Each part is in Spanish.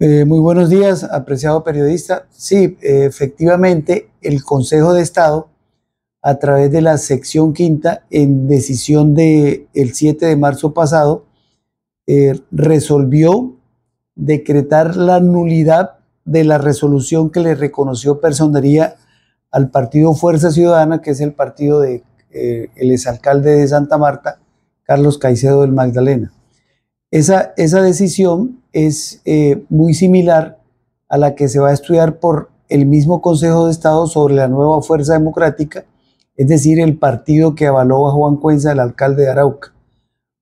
Eh, muy buenos días, apreciado periodista. Sí, efectivamente, el Consejo de Estado, a través de la sección quinta, en decisión del el 7 de marzo pasado, eh, resolvió decretar la nulidad de la resolución que le reconoció personería al partido Fuerza Ciudadana, que es el partido del de, eh, el exalcalde de Santa Marta, Carlos Caicedo del Magdalena. Esa, decisión es eh, muy similar a la que se va a estudiar por el mismo Consejo de Estado sobre la nueva fuerza democrática, es decir, el partido que avaló a Juan Cuenza, el alcalde de Arauca.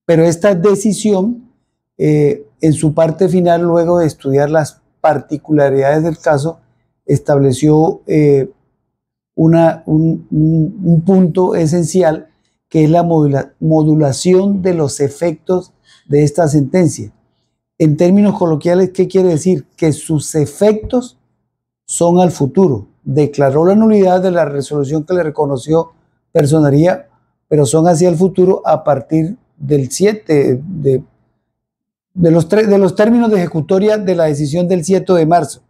Pero esta decisión, eh, en su parte final, luego de estudiar las particularidades del caso, estableció eh, una, un, punto esencial que es la modulación de los efectos de esta sentencia. En términos coloquiales, ¿qué quiere decir? Que sus efectos son al futuro. Declaró la nulidad de la resolución que le reconoció personería, pero son hacia el futuro a partir del 7 de, de los, de los términos de ejecutoria de la decisión del 7 de marzo.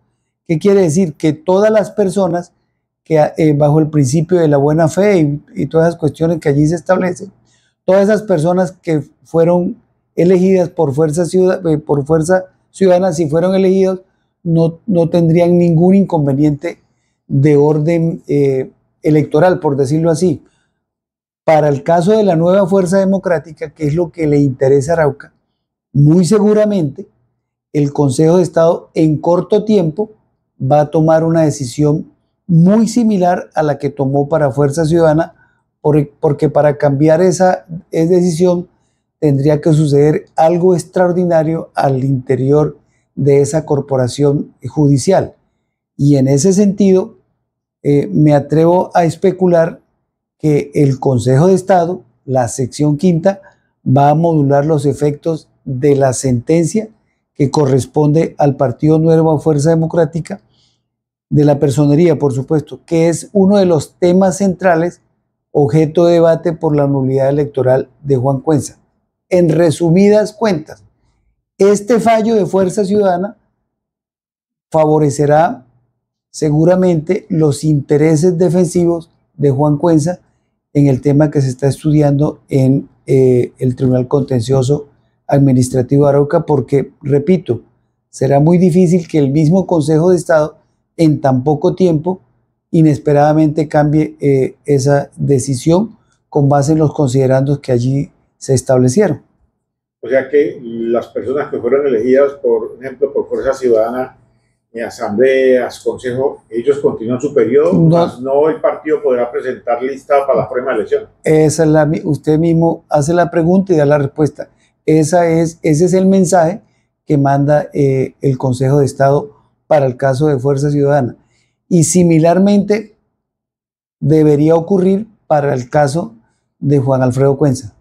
¿Qué quiere decir? Que todas las personas que eh, bajo el principio de la buena fe y, todas las cuestiones que allí se establecen, todas esas personas que fueron elegidas por fuerza, eh, por fuerza ciudadana, si fueron elegidos, no, no tendrían ningún inconveniente de orden eh, electoral, por decirlo así. Para el caso de la nueva fuerza democrática, que es lo que le interesa a Arauca, muy seguramente el Consejo de Estado en corto tiempo va a tomar una decisión muy similar a la que tomó para Fuerza Ciudadana, porque para cambiar esa, esa decisión tendría que suceder algo extraordinario al interior de esa corporación judicial. Y en ese sentido, eh, me atrevo a especular que el Consejo de Estado, la sección quinta, va a modular los efectos de la sentencia que corresponde al Partido Nueva Fuerza Democrática de la Personería, por supuesto, que es uno de los temas centrales objeto de debate por la nulidad electoral de Juan Cuenza. En resumidas cuentas, este fallo de Fuerza Ciudadana favorecerá seguramente los intereses defensivos de Juan Cuenza en el tema que se está estudiando en eh, el Tribunal Contencioso Administrativo de Arauca, porque, repito, será muy difícil que el mismo Consejo de Estado en tan poco tiempo inesperadamente cambie eh, esa decisión con base en los considerandos que allí se establecieron. O sea que las personas que fueron elegidas, por ejemplo, por Fuerza Ciudadana, en eh, asambleas, consejo, ellos continúan su periodo, no, no el partido podrá presentar lista para la próxima elección. Esa es la, usted mismo hace la pregunta y da la respuesta. Esa es, ese es el mensaje que manda eh, el Consejo de Estado para el caso de Fuerza Ciudadana. Y similarmente debería ocurrir para el caso de Juan Alfredo Cuenza.